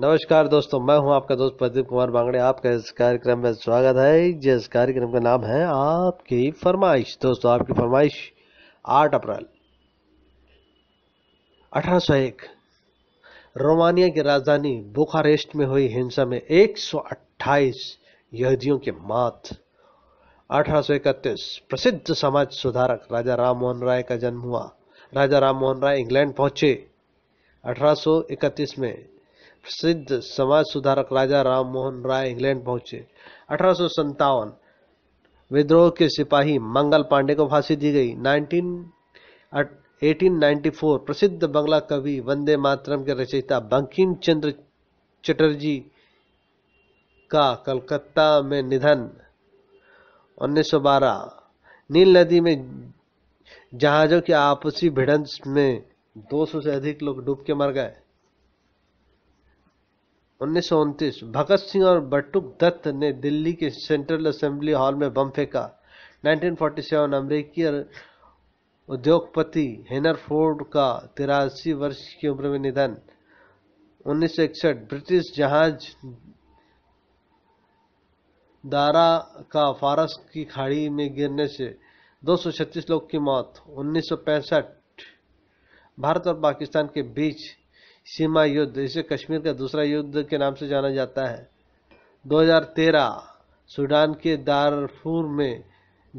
नमस्कार दोस्तों मैं हूं आपका दोस्त प्रदीप कुमार बांगड़े आपका इस कार्यक्रम में स्वागत है जिस कार्यक्रम का नाम है आपकी फरमाइश दोस्तों आपकी फरमाइश 8 अप्रैल 1801 रोमानिया की राजधानी बुखारेस्ट में हुई हिंसा में 128 यहूदियों की मौत अठारह प्रसिद्ध समाज सुधारक राजा राम मोहन राय का जन्म हुआ राजा राम मोहन राय इंग्लैंड पहुंचे अठारह में सिद्ध समाज सुधारक राजा राम मोहन राय इंग्लैंड पहुंचे अठारह विद्रोह के सिपाही मंगल पांडे को फांसी दी गई 19 1894 प्रसिद्ध बंगला कवि वंदे मातरम के रचयिता बंकिम चंद्र चटर्जी का कलकत्ता में निधन 1912 नील नदी में जहाजों की आपसी भिड़ंत में 200 से अधिक लोग डूब के मर गए उन्नीस भगत सिंह और बटुक दत्त ने दिल्ली के सेंट्रल असेंबली हॉल में बम फेंका 1947 अमेरिकी उद्योगपति हेनर फोर्ड का तिरासी वर्ष की उम्र में निधन उन्नीस ब्रिटिश जहाज दारा का फारस की खाड़ी में गिरने से 236 लोग की मौत उन्नीस भारत और पाकिस्तान के बीच सीमा युद्ध इसे कश्मीर का दूसरा युद्ध के नाम से जाना जाता है 2013 सूडान के दारफूर में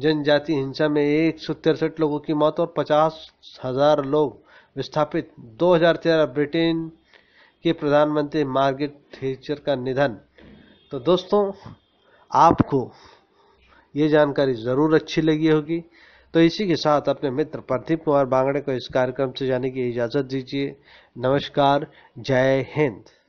जनजाति हिंसा में एक लोगों की मौत और पचास हजार लोग विस्थापित 2013 ब्रिटेन के प्रधानमंत्री मार्गेट थेचर का निधन तो दोस्तों आपको ये जानकारी ज़रूर अच्छी लगी होगी तो इसी के साथ अपने मित्र प्रदीप कुमार बांगड़े को इस कार्यक्रम से जाने की इजाज़त दीजिए नमस्कार जय हिंद